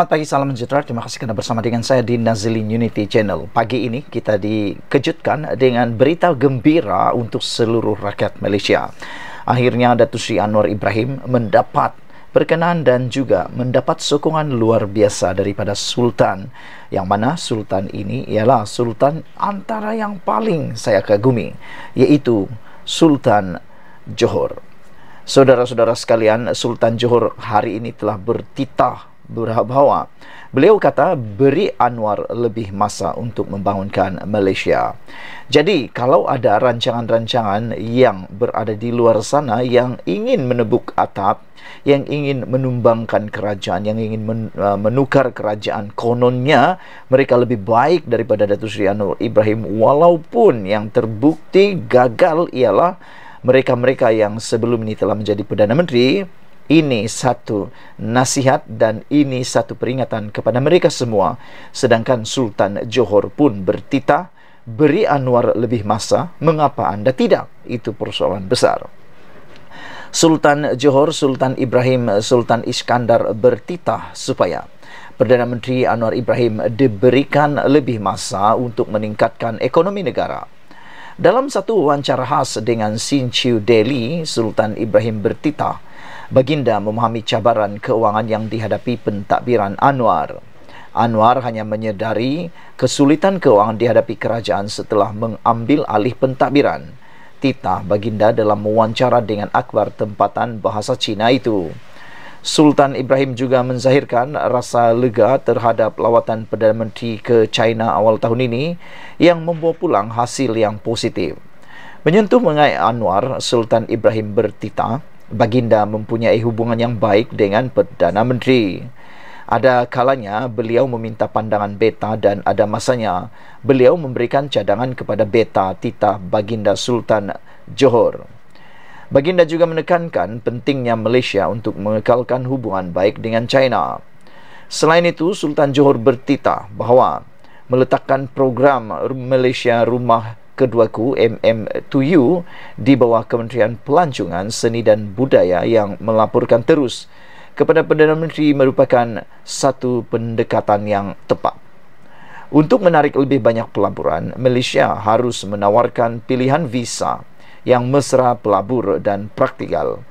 Selamat pagi, salam sejahtera. Terima kasih kerana bersama dengan saya di Nazilin Unity Channel. Pagi ini kita dikejutkan dengan berita gembira untuk seluruh rakyat Malaysia. Akhirnya Datu Sri Anwar Ibrahim mendapat perkenan dan juga mendapat sokongan luar biasa daripada Sultan. Yang mana Sultan ini ialah Sultan antara yang paling saya kagumi, iaitu Sultan Johor. Saudara-saudara sekalian, Sultan Johor hari ini telah bertitah berbahawa beliau kata beri Anwar lebih masa untuk membangunkan Malaysia. Jadi kalau ada rancangan-rancangan yang berada di luar sana yang ingin menebuk atap, yang ingin menumbangkan kerajaan, yang ingin uh, menukar kerajaan kononnya mereka lebih baik daripada Datuk Seri Anwar Ibrahim walaupun yang terbukti gagal ialah mereka-mereka yang sebelum ini telah menjadi Perdana Menteri ini satu nasihat dan ini satu peringatan kepada mereka semua. Sedangkan Sultan Johor pun bertitah, beri Anwar lebih masa, mengapa anda tidak? Itu persoalan besar. Sultan Johor, Sultan Ibrahim, Sultan Iskandar bertitah supaya Perdana Menteri Anwar Ibrahim diberikan lebih masa untuk meningkatkan ekonomi negara. Dalam satu wawancara khas dengan Sin Chiu Delhi, Sultan Ibrahim bertitah, Baginda memahami cabaran keuangan yang dihadapi pentadbiran Anwar. Anwar hanya menyedari kesulitan keuangan dihadapi kerajaan setelah mengambil alih pentadbiran. Tita Baginda dalam wawancara dengan Akbar tempatan bahasa Cina itu. Sultan Ibrahim juga menzahirkan rasa lega terhadap lawatan Perdana Menteri ke China awal tahun ini yang membawa pulang hasil yang positif. Menyentuh mengenai Anwar, Sultan Ibrahim bertitah, baginda mempunyai hubungan yang baik dengan Perdana Menteri. Ada kalanya beliau meminta pandangan Beta dan ada masanya beliau memberikan cadangan kepada Beta Tita Baginda Sultan Johor. Baginda juga menekankan pentingnya Malaysia untuk mengekalkan hubungan baik dengan China. Selain itu, Sultan Johor bertitah bahawa meletakkan program Malaysia Rumah 2025 keduaku MM2U di bawah Kementerian Pelancongan Seni dan Budaya yang melaporkan terus kepada Perdana Menteri merupakan satu pendekatan yang tepat. Untuk menarik lebih banyak pelaburan, Malaysia harus menawarkan pilihan visa yang mesra pelabur dan praktikal,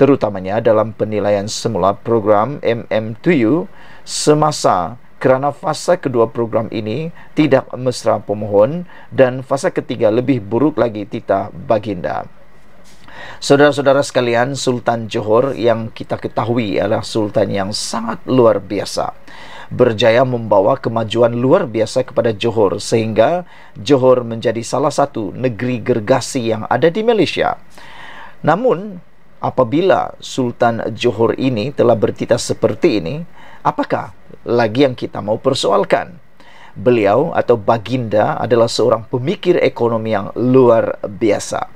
terutamanya dalam penilaian semula program MM2U semasa kerana fasa kedua program ini tidak mesra pemohon dan fasa ketiga lebih buruk lagi tita baginda. Saudara-saudara sekalian, Sultan Johor yang kita ketahui adalah sultan yang sangat luar biasa. Berjaya membawa kemajuan luar biasa kepada Johor sehingga Johor menjadi salah satu negeri gergasi yang ada di Malaysia. Namun, apabila Sultan Johor ini telah bertitah seperti ini, apakah lagi yang kita mau persoalkan. Beliau atau Baginda adalah seorang pemikir ekonomi yang luar biasa.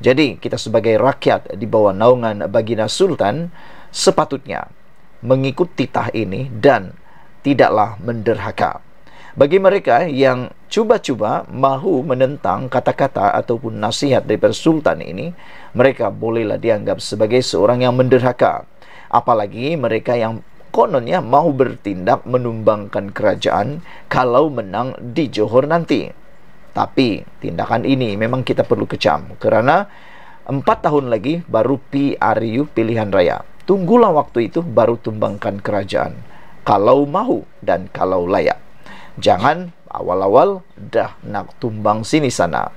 Jadi, kita sebagai rakyat di bawah naungan Baginda Sultan sepatutnya mengikut titah ini dan tidaklah menderhaka. Bagi mereka yang cuba-cuba mahu menentang kata-kata ataupun nasihat dari Sultan ini, mereka bolehlah dianggap sebagai seorang yang menderhaka. Apalagi mereka yang kononnya mau bertindak menumbangkan kerajaan kalau menang di Johor nanti. Tapi tindakan ini memang kita perlu kecam kerana empat tahun lagi baru PRU pilihan raya. Tunggulah waktu itu baru tumbangkan kerajaan kalau mahu dan kalau layak. Jangan awal-awal dah nak tumbang sini sana.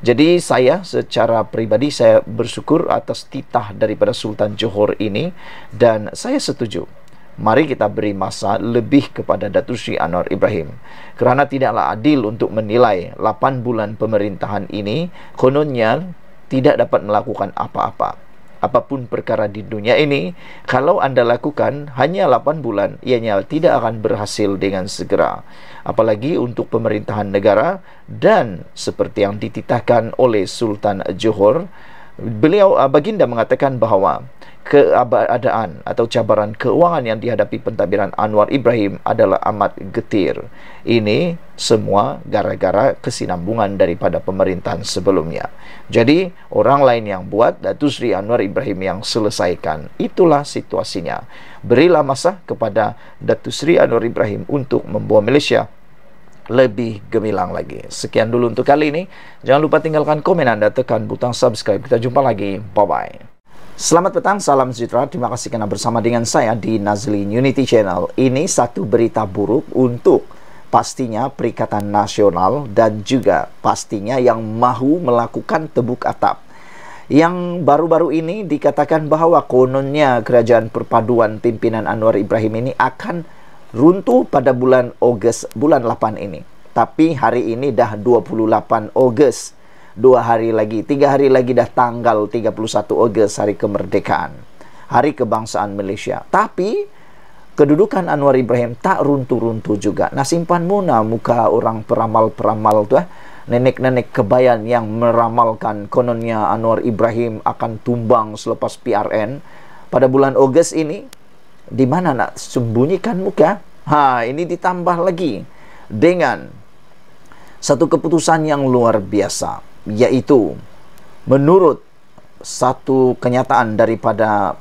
Jadi saya secara pribadi saya bersyukur atas titah daripada Sultan Johor ini dan saya setuju Mari kita beri masa lebih kepada Datuk Sri Anwar Ibrahim kerana tidaklah adil untuk menilai 8 bulan pemerintahan ini kononnya tidak dapat melakukan apa-apa. Apapun perkara di dunia ini, kalau anda lakukan hanya 8 bulan, ianya tidak akan berhasil dengan segera. Apalagi untuk pemerintahan negara dan seperti yang dititahkan oleh Sultan Johor, beliau ah, baginda mengatakan bahawa keadaan atau cabaran keuangan yang dihadapi pentadbiran Anwar Ibrahim adalah amat getir. Ini semua gara-gara kesinambungan daripada pemerintahan sebelumnya. Jadi, orang lain yang buat, Datu Sri Anwar Ibrahim yang selesaikan. Itulah situasinya. Berilah masa kepada Datu Sri Anwar Ibrahim untuk membawa Malaysia lebih gemilang lagi. Sekian dulu untuk kali ini. Jangan lupa tinggalkan komen anda, tekan butang subscribe. Kita jumpa lagi. Bye-bye. Selamat petang, salam sejahtera. Terima kasih karena bersama dengan saya di Nazli Unity Channel. Ini satu berita buruk untuk pastinya Perikatan Nasional dan juga pastinya yang mahu melakukan tebuk atap. Yang baru-baru ini dikatakan bahwa kononnya kerajaan perpaduan pimpinan Anwar Ibrahim ini akan runtuh pada bulan Ogos bulan 8 ini. Tapi hari ini dah 28 Ogos dua hari lagi, tiga hari lagi dah tanggal 31 Ogos hari kemerdekaan, hari kebangsaan Malaysia. Tapi kedudukan Anwar Ibrahim tak runtuh-runtuh juga. Nah simpan muna muka orang peramal-peramal tuh eh. Nenek-nenek kebayan yang meramalkan kononnya Anwar Ibrahim akan tumbang selepas PRN pada bulan Ogos ini di mana nak sembunyikan muka? Ha, ini ditambah lagi dengan satu keputusan yang luar biasa yaitu menurut satu kenyataan daripada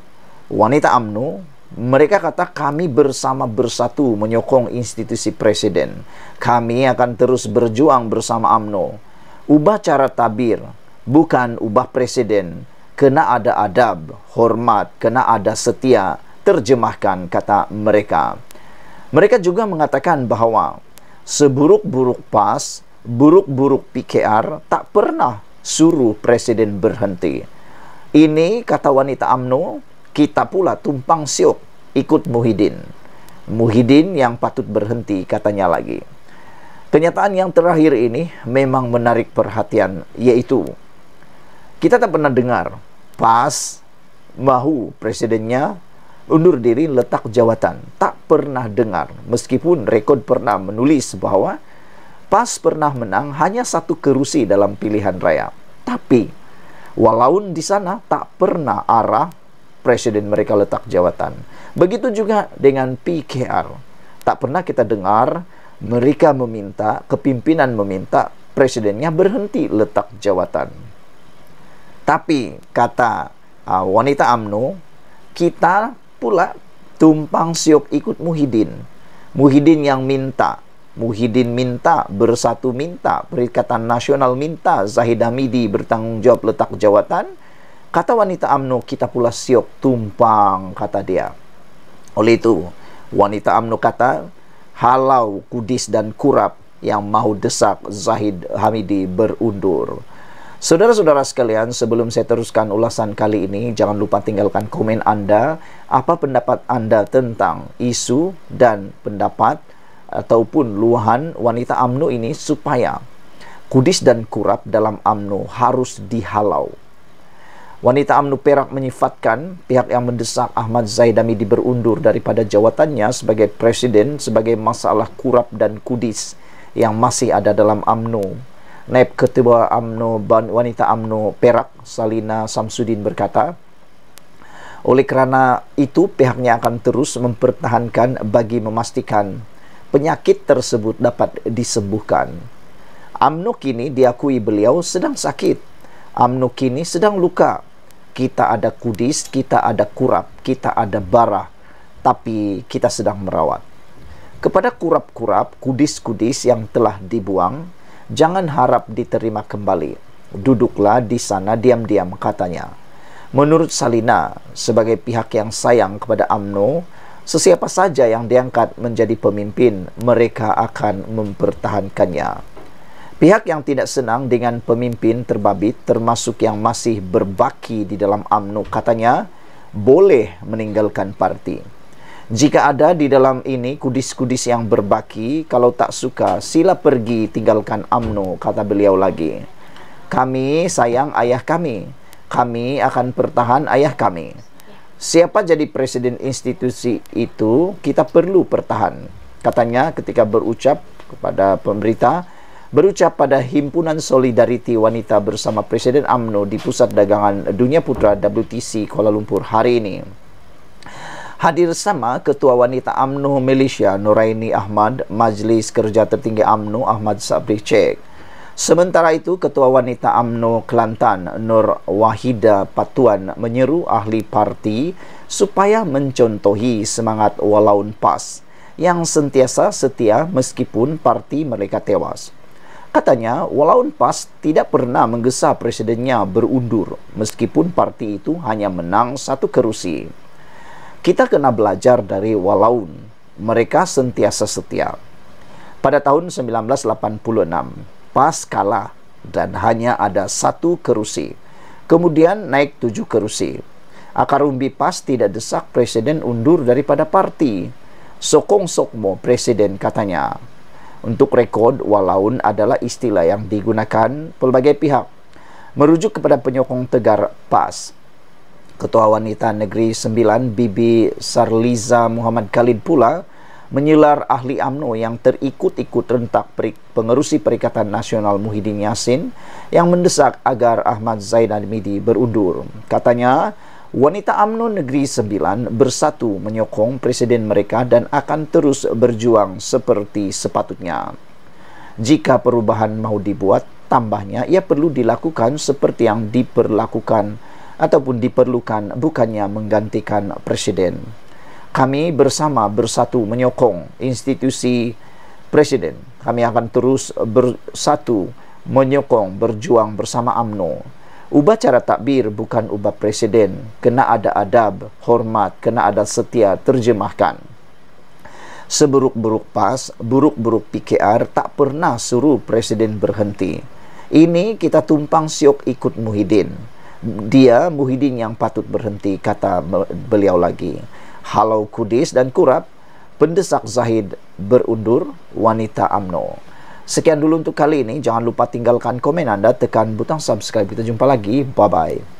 wanita Amnu mereka kata kami bersama bersatu menyokong institusi presiden. Kami akan terus berjuang bersama Amnu Ubah cara tabir, bukan ubah presiden. Kena ada adab, hormat, kena ada setia. Terjemahkan kata mereka. Mereka juga mengatakan bahwa seburuk-buruk PAS buruk-buruk PKR tak pernah suruh presiden berhenti. Ini kata wanita AMNO, kita pula tumpang siok ikut Muhyiddin. Muhyiddin yang patut berhenti katanya lagi. Kenyataan yang terakhir ini memang menarik perhatian yaitu kita tak pernah dengar PAS mahu presidennya undur diri letak jawatan. Tak pernah dengar meskipun rekod pernah menulis bahwa PAS pernah menang hanya satu kerusi dalam pilihan raya. Tapi, walaupun di sana tak pernah arah presiden mereka letak jawatan. Begitu juga dengan PKR. Tak pernah kita dengar mereka meminta, kepimpinan meminta presidennya berhenti letak jawatan. Tapi, kata uh, wanita UMNO, kita pula tumpang siup ikut Muhyiddin. Muhyiddin yang minta Muhyiddin minta, bersatu minta, Perikatan Nasional minta, Zahid Hamidi bertanggungjawab letak jawatan. Kata wanita Amnu kita pula siok tumpang, kata dia. Oleh itu, wanita Amnu kata, halau, kudis dan kurap yang mau desak Zahid Hamidi berundur. Saudara-saudara sekalian, sebelum saya teruskan ulasan kali ini, jangan lupa tinggalkan komen Anda, apa pendapat Anda tentang isu dan pendapat ataupun luahan wanita amnu ini supaya kudis dan kurap dalam amnu harus dihalau Wanita amnu Perak menyifatkan pihak yang mendesak Ahmad Zaidami diberundur daripada jawatannya sebagai presiden sebagai masalah kurap dan kudis yang masih ada dalam amnu. Naib Ketua amnu Wanita amnu Perak Salina Samsudin berkata, oleh kerana itu pihaknya akan terus mempertahankan bagi memastikan penyakit tersebut dapat disembuhkan. Amnu kini diakui beliau sedang sakit. Amnu kini sedang luka. Kita ada kudis, kita ada kurap, kita ada bara, tapi kita sedang merawat. Kepada kurap-kurap, kudis-kudis yang telah dibuang, jangan harap diterima kembali. Duduklah di sana diam-diam katanya. Menurut Salina, sebagai pihak yang sayang kepada Amnu. sesiapa saja yang diangkat menjadi pemimpin, mereka akan mempertahankannya. Pihak yang tidak senang dengan pemimpin terbabit termasuk yang masih berbaki di dalam UMNO katanya boleh meninggalkan parti. Jika ada di dalam ini kudis-kudis yang berbaki, kalau tak suka sila pergi tinggalkan UMNO kata beliau lagi. Kami sayang ayah kami. Kami akan pertahan ayah kami siapa jadi presiden institusi itu kita perlu pertahan katanya ketika berucap kepada pemberita berucap pada himpunan solidariti wanita bersama presiden AMNO di pusat dagangan dunia putra WTC Kuala Lumpur hari ini Hadir sama Ketua Wanita AMNO Malaysia Noraini Ahmad, Majlis Kerja Tertinggi AMNO Ahmad Sabri Cek. Sementara itu, Ketua Wanita AMNO Kelantan Nur Wahida Patuan menyeru ahli parti supaya mencontohi semangat walaun PAS yang sentiasa setia meskipun parti mereka tewas. Katanya, walaun PAS tidak pernah menggesa presidennya berundur meskipun parti itu hanya menang satu kerusi. Kita kena belajar dari walaun. Mereka sentiasa setia. Pada tahun 1986, pas kalah dan hanya ada satu kerusi. Kemudian naik tujuh kerusi. Akar umbi pas tidak desak presiden undur daripada parti. Sokong sokmo presiden katanya. Untuk rekod walaun adalah istilah yang digunakan pelbagai pihak. Merujuk kepada penyokong tegar pas. Ketua Wanita Negeri 9 Bibi Sarliza Muhammad Khalid pula menyelar ahli AMNO yang terikut-ikut rentak pengerusi Perikatan Nasional Muhyiddin Yassin yang mendesak agar Ahmad Zaid Al-Midi berundur. Katanya, wanita AMNO Negeri Sembilan bersatu menyokong presiden mereka dan akan terus berjuang seperti sepatutnya. Jika perubahan mau dibuat, tambahnya ia perlu dilakukan seperti yang diperlakukan ataupun diperlukan bukannya menggantikan presiden kami bersama bersatu menyokong institusi presiden kami akan terus bersatu menyokong berjuang bersama AMNO ubah cara takbir bukan ubah presiden kena ada adab hormat kena ada setia terjemahkan seburuk-buruk PAS buruk-buruk PKR tak pernah suruh presiden berhenti ini kita tumpang siok ikut Muhyiddin dia Muhyiddin yang patut berhenti kata beliau lagi Halau Kudis dan kurap, pendesak Zahid berundur wanita AMNO. Sekian dulu untuk kali ini. Jangan lupa tinggalkan komen anda, tekan butang subscribe. Kita jumpa lagi. Bye-bye.